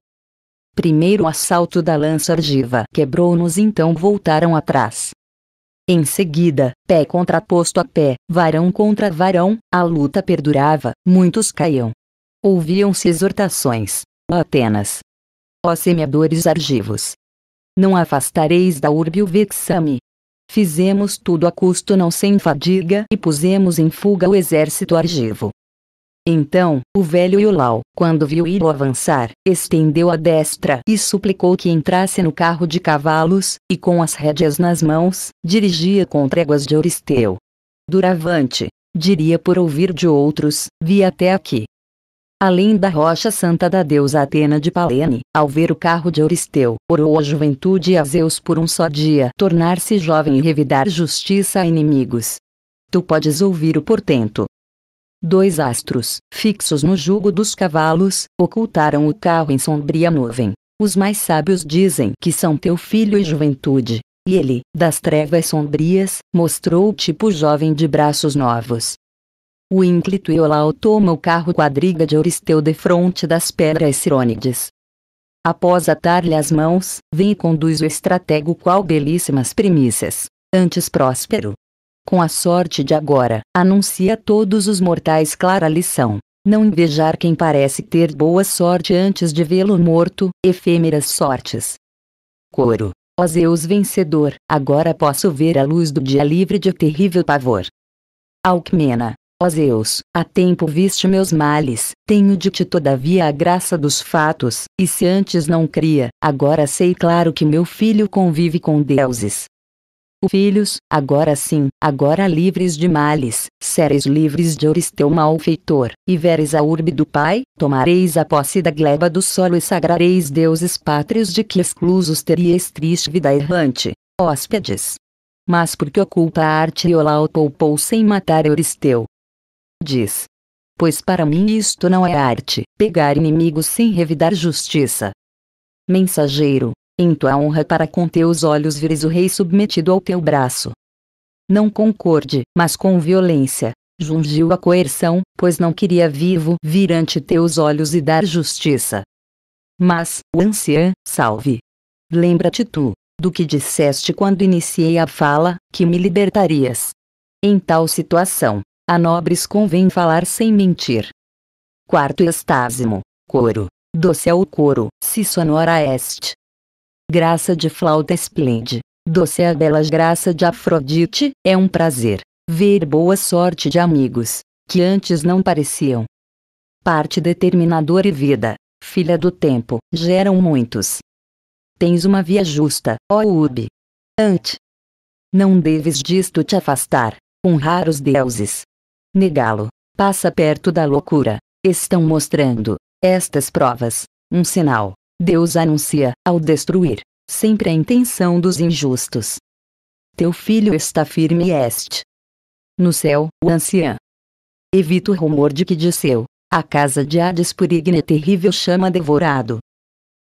Primeiro o assalto da lança argiva quebrou-nos então voltaram atrás. Em seguida, pé contraposto a pé, varão contra varão, a luta perdurava, muitos caíam. Ouviam-se exortações, Atenas. Ó semeadores argivos! Não afastareis da urbe o vexame. Fizemos tudo a custo não sem fadiga e pusemos em fuga o exército argivo. Então, o velho Iolau, quando viu Iro avançar, estendeu a destra e suplicou que entrasse no carro de cavalos, e com as rédeas nas mãos, dirigia com tréguas de Oristeu. Duravante, diria por ouvir de outros, vi até aqui, além da rocha santa da deusa Atena de Palene, ao ver o carro de Euristeu, orou a juventude e a Zeus por um só dia tornar-se jovem e revidar justiça a inimigos. Tu podes ouvir o portento. Dois astros, fixos no jugo dos cavalos, ocultaram o carro em sombria nuvem. Os mais sábios dizem que são teu filho e juventude. E ele, das trevas sombrias, mostrou o tipo jovem de braços novos, o ínclito Eolau toma o carro quadriga de Oristeu de fronte das pedras Cirônides. Após atar-lhe as mãos, vem e conduz o estratego qual belíssimas primícias, antes próspero. Com a sorte de agora, anuncia a todos os mortais clara lição. Não invejar quem parece ter boa sorte antes de vê-lo morto, efêmeras sortes. Coro. Ó Zeus vencedor, agora posso ver a luz do dia livre de terrível pavor. Alcmena. Ó Zeus, há tempo viste meus males, tenho de ti todavia a graça dos fatos, e se antes não cria, agora sei claro que meu filho convive com deuses. O filhos, agora sim, agora livres de males, sereis livres de Oristeu malfeitor, e veres a urbe do Pai, tomareis a posse da gleba do solo e sagrareis deuses pátrios de que exclusos teríeis triste vida errante, hóspedes. Mas porque oculta a arte o poupou sem matar Euristeu, diz. Pois para mim isto não é arte, pegar inimigos sem revidar justiça. Mensageiro, em tua honra para com teus olhos vires o rei submetido ao teu braço. Não concorde, mas com violência, jungiu a coerção, pois não queria vivo vir ante teus olhos e dar justiça. Mas, o anciã, salve. Lembra-te tu, do que disseste quando iniciei a fala, que me libertarias. Em tal situação, a nobres convém falar sem mentir. Quarto estásimo, coro, doce é o coro, se sonora est. Graça de flauta esplende, doce é a belas graça de Afrodite, é um prazer, ver boa sorte de amigos, que antes não pareciam. Parte determinador e vida, filha do tempo, geram muitos. Tens uma via justa, ó Ube. Ante. Não deves disto te afastar, honrar os deuses, Negá-lo passa perto da loucura. Estão mostrando estas provas um sinal. Deus anuncia, ao destruir, sempre a intenção dos injustos. Teu filho está firme e este. No céu, o ancião. Evita o rumor de que disseu, a casa de Hades por igna terrível chama devorado.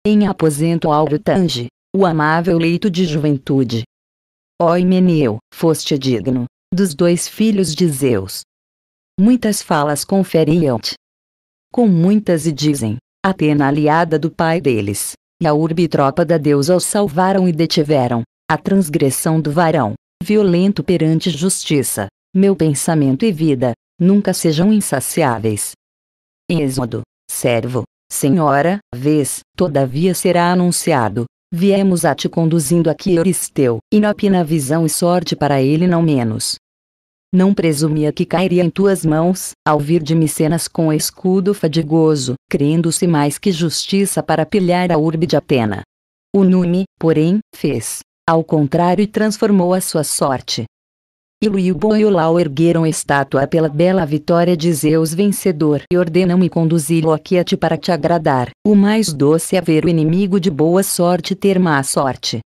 Em aposento áureo tange, o amável leito de juventude. Ó Imeneu, foste digno, dos dois filhos de Zeus, muitas falas conferiam-te com muitas e dizem, Atena aliada do pai deles, e a urbe tropa da deusa os salvaram e detiveram, a transgressão do varão, violento perante justiça, meu pensamento e vida, nunca sejam insaciáveis. Êxodo, servo, senhora, vez, todavia será anunciado, viemos a te conduzindo aqui Euristeu, e na visão e sorte para ele não menos, não presumia que cairia em tuas mãos, ao vir de Micenas com escudo fadigoso, crendo-se mais que justiça para pilhar a urbe de Atena. O Nume, porém, fez, ao contrário e transformou a sua sorte. Ilu e o Boiolau ergueram estátua pela bela vitória de Zeus vencedor e ordenam-me conduzi-lo aqui a ti para te agradar. O mais doce é ver o inimigo de boa sorte ter má sorte.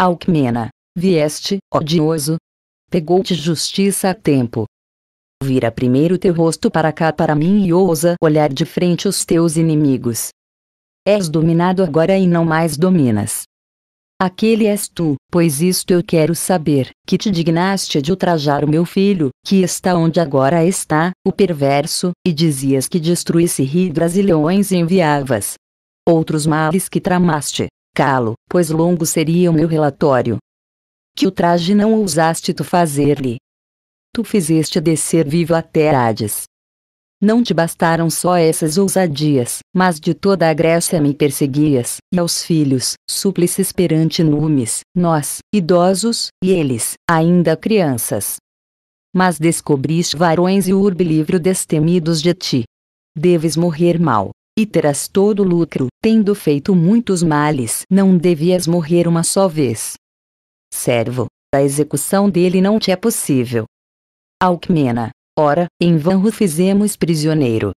Alcmena, vieste, odioso, Pegou-te justiça a tempo. Vira primeiro teu rosto para cá para mim e ousa olhar de frente os teus inimigos. És dominado agora e não mais dominas. Aquele és tu, pois isto eu quero saber, que te dignaste de ultrajar o meu filho, que está onde agora está, o perverso, e dizias que destruísse hidras e leões e enviavas. Outros males que tramaste, calo, pois longo seria o meu relatório, que o traje não ousaste tu fazer-lhe. Tu fizeste descer vivo até Hades. Não te bastaram só essas ousadias, mas de toda a Grécia me perseguias, e aos filhos, súplices perante Númes, nós, idosos, e eles, ainda crianças. Mas descobriste varões e urbe livre destemidos de ti. Deves morrer mal, e terás todo o lucro, tendo feito muitos males. Não devias morrer uma só vez servo, a execução dele não te é possível. Alcmena, ora, em vão o fizemos prisioneiro.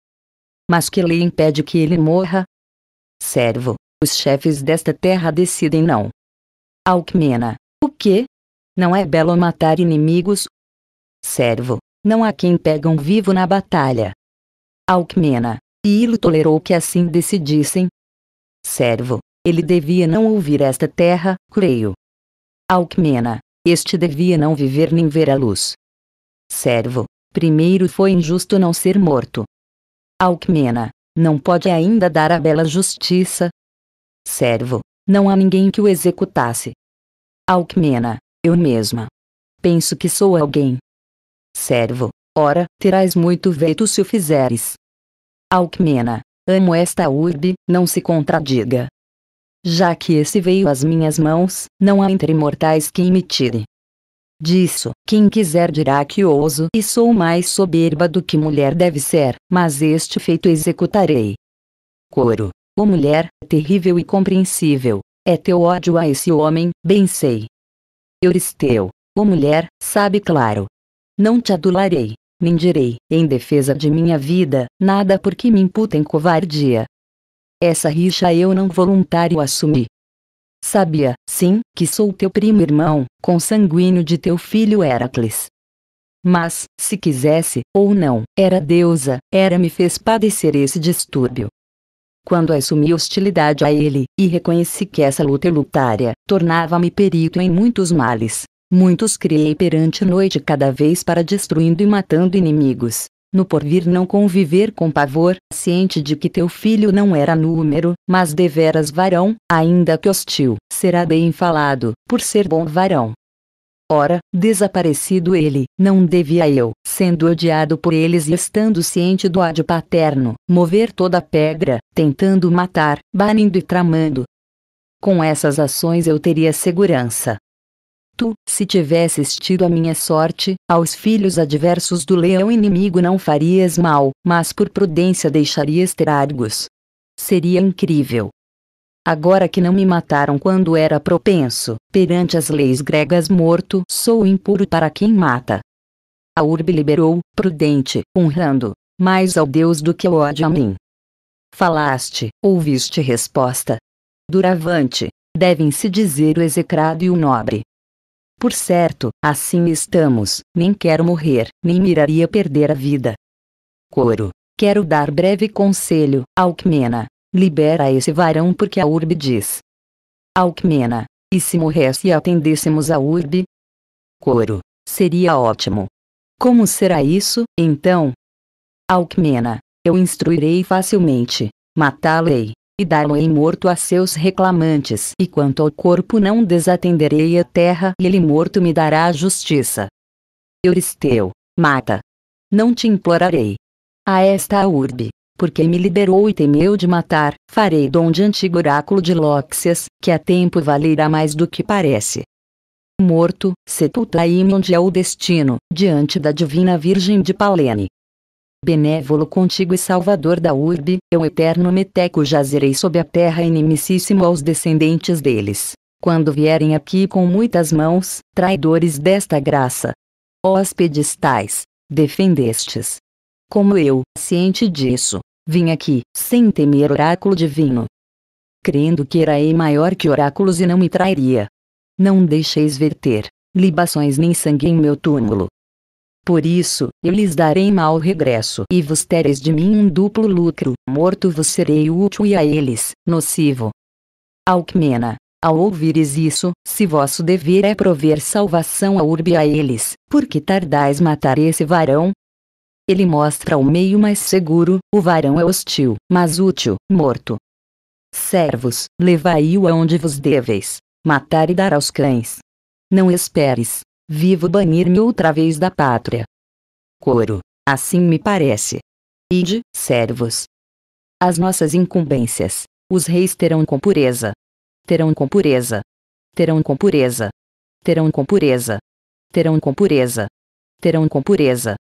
Mas que lei impede que ele morra? Servo, os chefes desta terra decidem não. Alcmena, o quê? Não é belo matar inimigos? Servo, não há quem pegam vivo na batalha. Alcmena, e ele tolerou que assim decidissem? Servo, ele devia não ouvir esta terra, creio. Alcmena, este devia não viver nem ver a luz. Servo, primeiro foi injusto não ser morto. Alcmena, não pode ainda dar a bela justiça. Servo, não há ninguém que o executasse. Alcmena, eu mesma. Penso que sou alguém. Servo, ora, terás muito veito se o fizeres. Alcmena, amo esta urbe, não se contradiga já que esse veio às minhas mãos, não há entre mortais quem me tire. Disso, quem quiser dirá que ouso e sou mais soberba do que mulher deve ser, mas este feito executarei. Coro. o mulher, terrível e compreensível, é teu ódio a esse homem, bem sei. Euristeu. o mulher, sabe claro. Não te adularei, nem direi, em defesa de minha vida, nada porque me imputem covardia, essa rixa eu não voluntário assumi. Sabia, sim, que sou teu primo irmão, consanguíneo de teu filho Heracles. Mas, se quisesse, ou não, era deusa, era me fez padecer esse distúrbio. Quando assumi hostilidade a ele, e reconheci que essa luta lutária, tornava-me perito em muitos males. Muitos criei perante noite cada vez para destruindo e matando inimigos, no porvir não conviver com pavor, ciente de que teu filho não era número, mas deveras varão, ainda que hostil, será bem falado, por ser bom varão. Ora, desaparecido ele, não devia eu, sendo odiado por eles e estando ciente do ódio paterno, mover toda a pedra, tentando matar, banindo e tramando. Com essas ações eu teria segurança, Tu, se tivesses tido a minha sorte, aos filhos adversos do leão inimigo não farias mal, mas por prudência deixarias ter Argos. Seria incrível. Agora que não me mataram quando era propenso, perante as leis gregas morto, sou impuro para quem mata. A urbe liberou, prudente, honrando, mais ao Deus do que ao ódio a mim. Falaste, ouviste resposta. Duravante, devem se dizer o execrado e o nobre. Por certo, assim estamos, nem quero morrer, nem miraria perder a vida. Coro. Quero dar breve conselho, Alcmena. Libera esse varão porque a urbe diz. Alcmena. E se morresse e atendêssemos a urbe? Coro. Seria ótimo. Como será isso, então? Alcmena. Eu instruirei facilmente. Matá-lei e dar lhe ei morto a seus reclamantes. E quanto ao corpo não desatenderei a terra, e ele morto me dará a justiça. Euristeu, mata. Não te implorarei. A esta urbe, porque me liberou e temeu de matar, farei dom de antigo oráculo de Lóxias, que a tempo valerá mais do que parece. Morto, sepulta me onde é o destino, diante da divina Virgem de Palene benévolo contigo e salvador da urbe, eu eterno meteco jazerei sob a terra inimicíssimo aos descendentes deles. Quando vierem aqui com muitas mãos, traidores desta graça. Os pedestais, defendestes. Como eu, ciente disso, vim aqui, sem temer oráculo divino. Crendo que erarei maior que oráculos e não me trairia. Não deixeis verter, libações nem sangue em meu túmulo por isso, eu lhes darei mau regresso e vos tereis de mim um duplo lucro, morto vos serei útil e a eles, nocivo. Alcmena, ao ouvires isso, se vosso dever é prover salvação à urbe a eles, por que tardais matar esse varão? Ele mostra o meio mais seguro, o varão é hostil, mas útil, morto. Servos, levai-o aonde vos deveis, matar e dar aos cães. Não esperes, Vivo banir-me outra vez da pátria. Coro. Assim me parece. Ide, servos. As nossas incumbências, os reis terão com pureza. Terão com pureza. Terão com pureza. Terão com pureza. Terão com pureza. Terão com pureza.